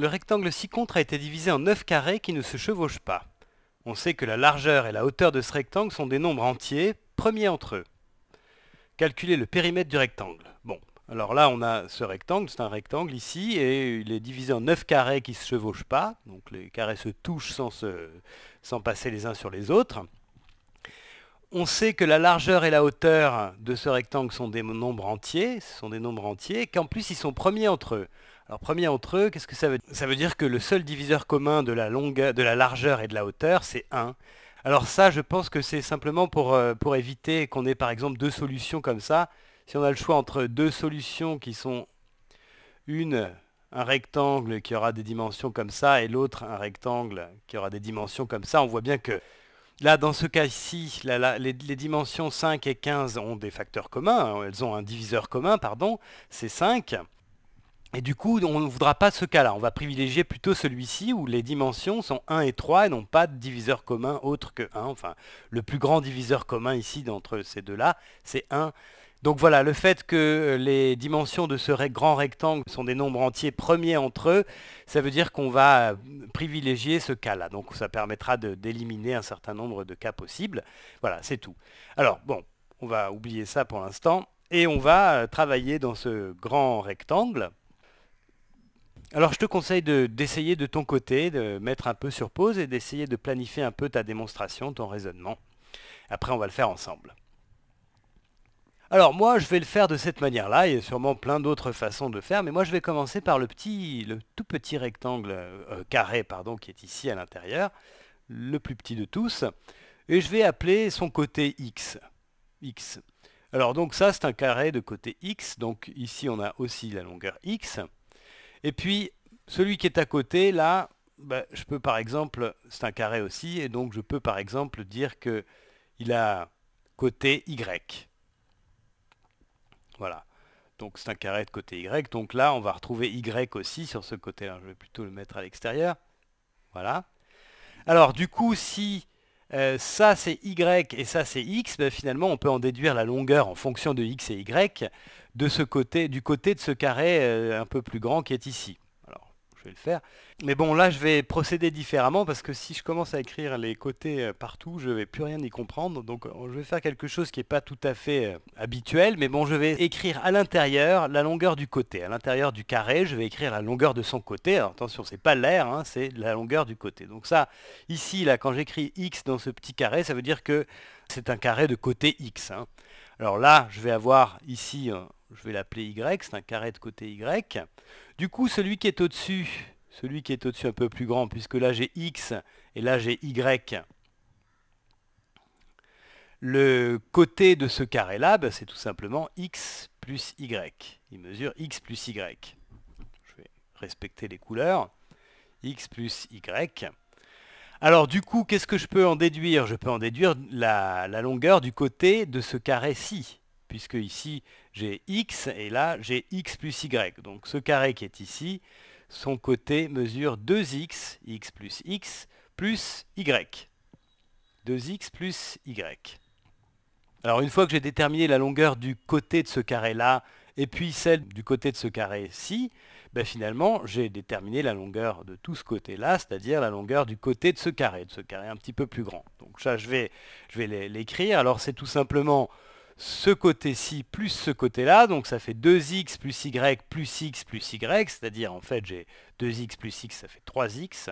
le rectangle ci-contre a été divisé en 9 carrés qui ne se chevauchent pas. On sait que la largeur et la hauteur de ce rectangle sont des nombres entiers, premiers entre eux. Calculer le périmètre du rectangle. Bon, alors là on a ce rectangle, c'est un rectangle ici, et il est divisé en 9 carrés qui ne se chevauchent pas, donc les carrés se touchent sans, passer les uns sur les autres. On sait que la largeur et la hauteur de ce rectangle sont des nombres entiers, ce sont des nombres entiers, qu'en plus ils sont premiers entre eux. Alors premier entre eux, qu'est-ce que ça veut dire Ça veut dire que le seul diviseur commun de la, longueur, de la largeur et de la hauteur, c'est 1. Alors ça, je pense que c'est simplement pour, euh, pour éviter qu'on ait par exemple deux solutions comme ça. Si on a le choix entre deux solutions qui sont une, un rectangle qui aura des dimensions comme ça, et l'autre, un rectangle qui aura des dimensions comme ça, on voit bien que là, dans ce cas-ci, les, dimensions 5 et 15 ont des facteurs communs, hein, elles ont un diviseur commun, pardon, c'est 5. Et du coup, on ne voudra pas ce cas-là. On va privilégier plutôt celui-ci où les dimensions sont 1 et 3 et n'ont pas de diviseur commun autre que 1. Enfin, le plus grand diviseur commun ici d'entre ces deux-là, c'est 1. Donc voilà, le fait que euh, les dimensions de ce grand rectangle sont des nombres entiers premiers entre eux, ça veut dire qu'on va euh, privilégier ce cas-là. Donc ça permettra d'éliminer un certain nombre de cas possibles. Voilà, c'est tout. Alors bon, on va oublier ça pour l'instant. Et on va euh, travailler dans ce grand rectangle alors je te conseille d'essayer de, ton côté, de mettre un peu sur pause et d'essayer de planifier un peu ta démonstration, ton raisonnement. Après, on va le faire ensemble. Alors moi, je vais le faire de cette manière-là, il y a sûrement plein d'autres façons de faire, mais moi je vais commencer par le, petit, le tout petit rectangle euh, euh, carré pardon, qui est ici à l'intérieur, le plus petit de tous, et je vais appeler son côté X. X. Alors donc ça, c'est un carré de côté X, donc ici on a aussi la longueur X. Et puis, celui qui est à côté, là, ben, je peux par exemple, c'est un carré aussi, et donc je peux par exemple dire que il a côté Y. Voilà. Donc c'est un carré de côté Y. Donc là, on va retrouver Y aussi sur ce côté-là. Je vais plutôt le mettre à l'extérieur. Voilà. Alors du coup, si euh, ça c'est y et ça c'est x, ben, finalement on peut en déduire la longueur en fonction de x et y de ce côté, du côté de ce carré euh, un peu plus grand qui est ici le faire. Mais bon, là, je vais procéder différemment parce que si je commence à écrire les côtés euh, partout, je vais plus rien y comprendre. Donc, euh, je vais faire quelque chose qui n'est pas tout à fait euh, habituel. Mais bon, je vais écrire à l'intérieur la longueur du côté. À l'intérieur du carré, je vais écrire la longueur de son côté. attention, c'est pas l'air, hein, c'est la longueur du côté. Donc ça, ici, là, quand j'écris x dans ce petit carré, ça veut dire que c'est un carré de côté x. Hein. Alors là, je vais avoir ici je vais l'appeler Y, c'est un carré de côté Y. Du coup, celui qui est au-dessus, celui qui est au-dessus un peu plus grand, puisque là j'ai X et là j'ai Y, le côté de ce carré-là, ben, c'est tout simplement X plus Y. Il mesure X plus Y. Je vais respecter les couleurs. X plus Y. Alors du coup, qu'est-ce que je peux en déduire Je peux en déduire la, la longueur du côté de ce carré-ci puisque ici j'ai x et là j'ai x plus y. Donc ce carré qui est ici, son côté mesure 2x, x plus x, plus y. 2x plus y. Alors une fois que j'ai déterminé la longueur du côté de ce carré-là, et puis celle du côté de ce carré-ci, ben finalement j'ai déterminé la longueur de tout ce côté-là, c'est-à-dire la longueur du côté de ce carré, de ce carré un petit peu plus grand. Donc ça vais, je vais l'écrire. Alors c'est tout simplement ce côté-ci plus ce côté-là, donc ça fait 2x plus y plus x plus y, c'est-à-dire en fait j'ai 2x plus x, ça fait 3x,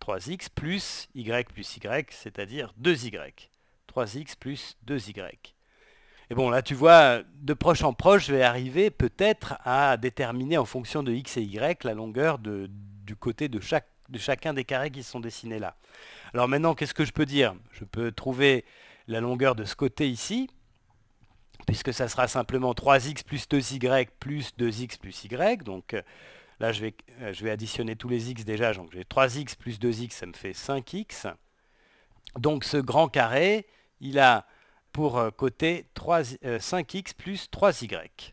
3x plus y plus y, c'est-à-dire 2y, 3x plus 2y. Et bon, là, tu vois, de proche en proche, je vais arriver peut-être à déterminer en fonction de x et y la longueur du côté de, de chacun des carrés qui sont dessinés là. Alors maintenant, qu'est-ce que je peux dire Je peux trouver la longueur de ce côté ici, puisque ça sera simplement 3x plus 2y plus 2x plus y. Donc euh, là, euh, je vais, additionner tous les x déjà. Donc j'ai 3x plus 2x, ça me fait 5x. Donc ce grand carré, il a pour euh, côté 3, 5x plus 3y.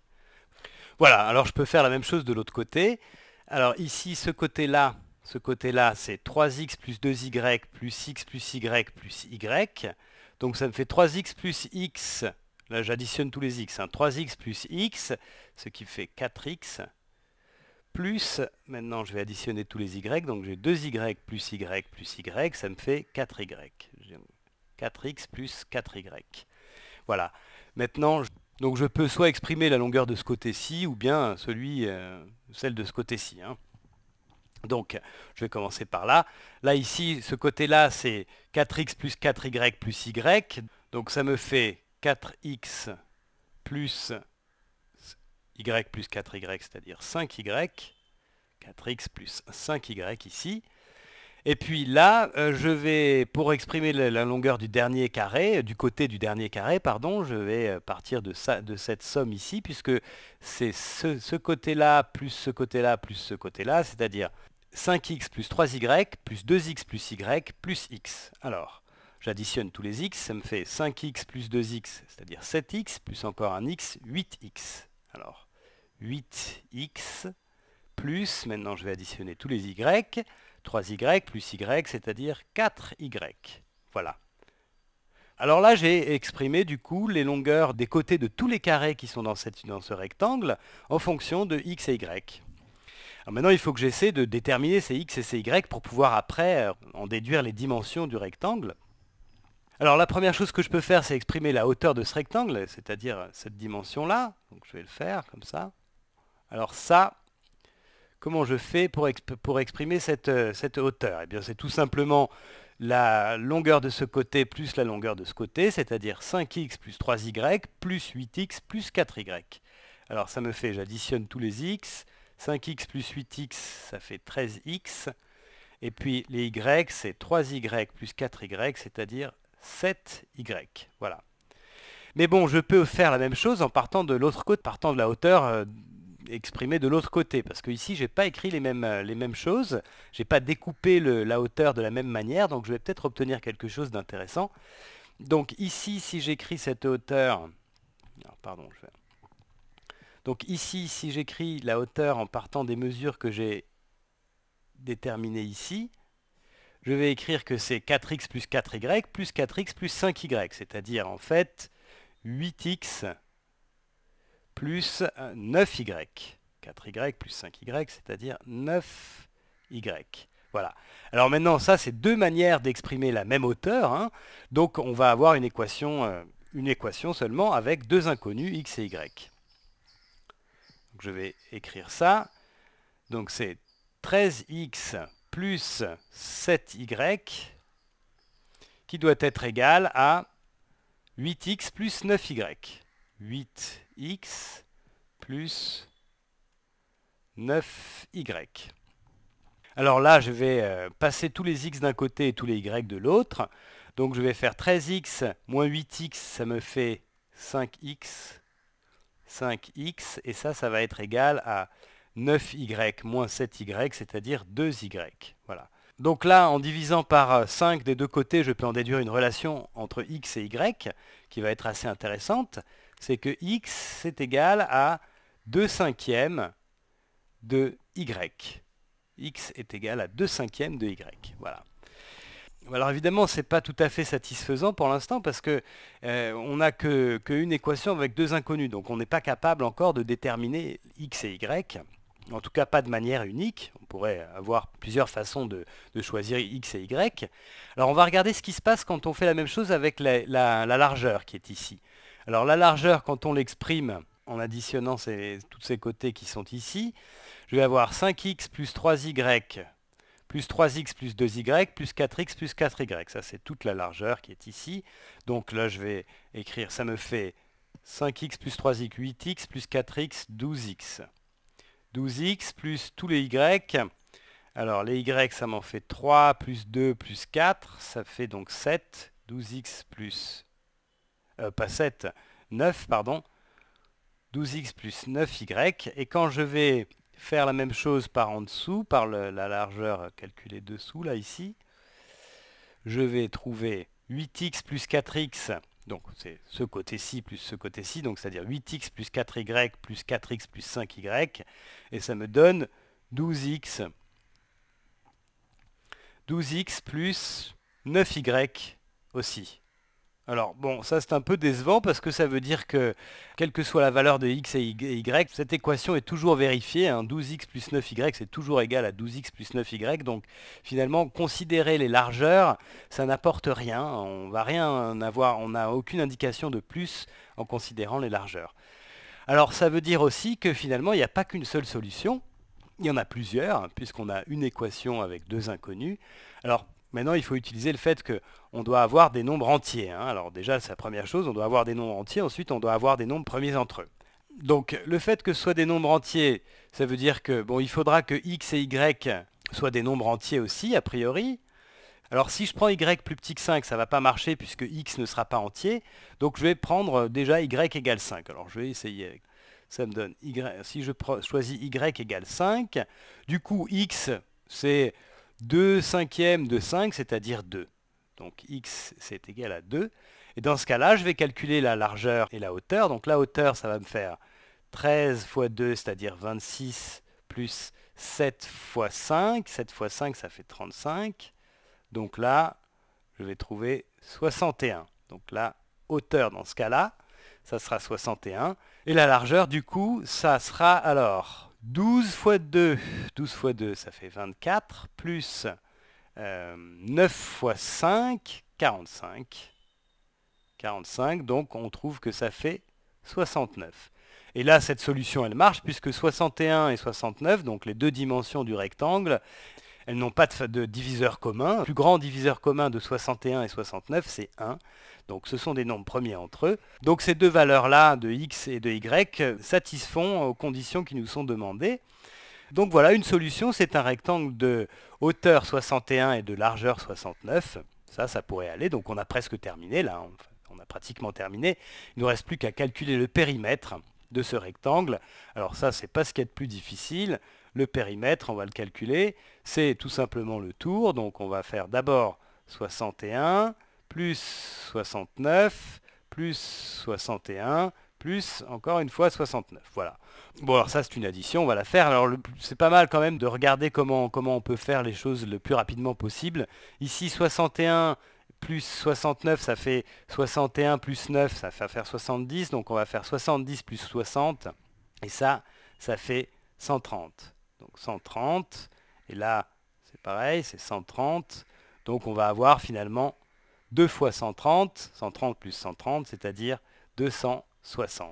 Voilà, alors je peux faire la même chose de l'autre côté. Alors ici, ce côté-là, ce côté-là, c'est 3x plus 2y plus x plus y plus y. Donc ça me fait 3x plus x Là, j'additionne tous les x. 3x hein. plus x, ce qui fait 4x, plus, maintenant je vais additionner tous les y, donc j'ai 2y plus y plus y, ça me fait 4y. 4x plus 4y. Voilà. Maintenant, je, donc je peux soit exprimer la longueur de ce côté-ci, ou bien celui, euh, celle de ce côté-ci. Hein. Donc, je vais commencer par là. Là, ici, ce côté-là, c'est 4x plus 4y plus y. Donc, ça me fait 4x plus y plus 4y, c'est-à-dire 5y, 4x plus 5y ici. Et puis là, euh, je vais, pour exprimer la, longueur du dernier carré, euh, du côté du dernier carré, pardon, je vais euh, partir de, cette somme ici, puisque c'est ce, ce côté-là, plus ce côté-là, plus ce côté-là, c'est-à-dire 5x plus 3y, plus 2x plus y, plus x. Alors, J'additionne tous les x, ça me fait 5x plus 2x, c'est-à-dire 7x, plus encore un x, 8x. Alors, 8x plus, maintenant je vais additionner tous les y, 3y plus y, c'est-à-dire 4y. Voilà. Alors là, j'ai exprimé du coup les longueurs des côtés de tous les carrés qui sont dans, cette, ce rectangle en fonction de x et y. maintenant, il faut que j'essaie de déterminer ces x et ces y pour pouvoir après euh, en déduire les dimensions du rectangle. Alors la première chose que je peux faire, c'est exprimer la hauteur de ce rectangle, c'est-à-dire cette dimension-là. Donc je vais le faire comme ça. Alors ça, comment je fais pour, exprimer cette, euh, cette hauteur Eh bien c'est tout simplement la longueur de ce côté plus la longueur de ce côté, c'est-à-dire 5x plus 3y plus 8x plus 4y. Alors ça me fait, j'additionne tous les x, 5x plus 8x, ça fait 13x, et puis les y, c'est 3y plus 4y, c'est-à-dire 7y. Voilà. Mais bon, je peux faire la même chose en partant de l'autre côté, partant de la hauteur euh, exprimée de l'autre côté, parce que ici n'ai pas écrit les mêmes, euh, les mêmes choses, pas découpé la hauteur de la même manière, donc je vais peut-être obtenir quelque chose d'intéressant. Donc ici, si j'écris cette hauteur, alors, pardon, je vais... donc ici, si j'écris la hauteur en partant des mesures que j'ai déterminées ici, je vais écrire que c'est 4x plus 4y plus 4x plus 5y, c'est-à-dire en fait 8x plus 9y. Euh, 4y plus 5y, c'est-à-dire 9y. Voilà. Alors maintenant, ça, c'est deux manières d'exprimer la même hauteur. Hein. Donc on va avoir une équation, euh, une équation seulement avec deux inconnus, x et y. je vais écrire ça. Donc c'est 13x plus 7y qui doit être égal à 8x plus 9y. 8x plus 9y. Alors là, je vais euh, passer tous les x d'un côté et tous les y de l'autre. Donc je vais faire 13x moins 8x, ça me fait 5x. 5x, et ça, ça va être égal à 9y moins 7y, c'est-à-dire 2y. Voilà. Donc là, en divisant par 5 euh, des deux côtés, je peux en déduire une relation entre x et y, qui va être assez intéressante. C'est que x, est égal à 2 cinquièmes de y. x est égal à 2 cinquièmes de y. Voilà. Alors évidemment, ce n'est pas tout à fait satisfaisant pour l'instant parce qu'on euh, on n'a qu'une équation avec deux inconnus. Donc on n'est pas capable encore de déterminer x et y en tout cas pas de manière unique, on pourrait avoir plusieurs façons de, choisir x et y. Alors on va regarder ce qui se passe quand on fait la même chose avec la, largeur qui est ici. Alors la largeur, quand on l'exprime en additionnant tous ces côtés qui sont ici, je vais avoir 5x plus 3y plus 3x plus 2y plus 4x plus 4y. Ça c'est toute la largeur qui est ici. Donc là je vais écrire, ça me fait 5x plus 3y, 8x plus 4x, 12x. 12x plus tous les y. Alors les y, ça m'en fait 3, plus 2, plus 4, ça fait donc 7. 12x plus... Euh, pas 7, 9, pardon. 12x plus 9y. Et quand je vais faire la même chose par en dessous, par la largeur calculée dessous, là, ici, je vais trouver 8x plus 4x donc c'est ce côté-ci plus ce côté-ci, donc c'est-à-dire 8x plus 4y plus 4x plus 5y, et ça me donne 12x. 12x plus 9y aussi. Alors bon, ça c'est un peu décevant parce que ça veut dire que quelle que soit la valeur de x et y, cette équation est toujours vérifiée. 12x hein. plus 9y c'est toujours égal à 12x plus 9y. Donc finalement, considérer les largeurs, ça n'apporte rien. On va rien avoir, on n'a aucune indication de plus en considérant les largeurs. Alors ça veut dire aussi que finalement, il n'y a pas qu'une seule solution. Il y en a plusieurs, hein, puisqu'on a une équation avec deux inconnus. Alors Maintenant, il faut utiliser le fait qu'on doit avoir des nombres entiers. Hein. Alors déjà, c'est la première chose, on doit avoir des nombres entiers, ensuite on doit avoir des nombres premiers entre eux. Donc le fait que ce soit des nombres entiers, ça veut dire que bon, il faudra que x et y soient des nombres entiers aussi, a priori. Alors si je prends y plus petit que 5, ça ne va pas marcher puisque x ne sera pas entier. Donc je vais prendre euh, déjà y égale 5. Alors je vais essayer. Ça me donne y. Si je choisis y égale 5, du coup x c'est 2 cinquièmes de 5, c'est-à-dire 2. Donc x, c'est égal à 2. Et dans ce cas-là, je vais calculer la largeur et la hauteur. Donc la hauteur, ça va me faire 13 fois 2, c'est-à-dire 26 plus 7 fois 5. 7 fois 5, ça fait 35. Donc là, je vais trouver 61. Donc la hauteur dans ce cas-là, ça sera 61. Et la largeur, du coup, ça sera alors 12 fois 2, 12 fois 2, ça fait 24, plus 9 euh, fois 5, 45. 45, donc on trouve que ça fait 69. Et là, cette solution, elle marche, puisque 61 et 69, donc les deux dimensions du rectangle, elles n'ont pas de, de, diviseur commun. Le plus grand diviseur commun de 61 et 69, c'est 1. Donc ce sont des nombres premiers entre eux. Donc ces deux valeurs-là, de x et de y, satisfont aux conditions qui nous sont demandées. Donc voilà, une solution, c'est un rectangle de hauteur 61 et de largeur 69. Ça, ça pourrait aller. Donc on a presque terminé là. Hein. On a pratiquement terminé. Il ne nous reste plus qu'à calculer le périmètre de ce rectangle. Alors ça, c'est pas ce qu'il y a plus difficile. Le périmètre, on va le calculer. C'est tout simplement le tour. Donc on va faire d'abord 61, plus 69, plus 61, plus encore une fois 69. Voilà. Bon alors ça c'est une addition, on va la faire. Alors c'est pas mal quand même de regarder comment, comment on peut faire les choses le plus rapidement possible. Ici 61 plus 69 ça fait 61 plus 9 ça fait faire 70. Donc on va faire 70 plus 60. Et ça, ça fait 130. Donc 130. Et là c'est pareil, c'est 130. Donc on va avoir finalement 2 fois 130, 130 plus 130, c'est-à-dire 260.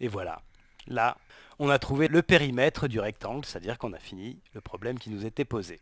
Et voilà, là, on a trouvé le périmètre du rectangle, c'est-à-dire qu'on a fini le problème qui nous était posé.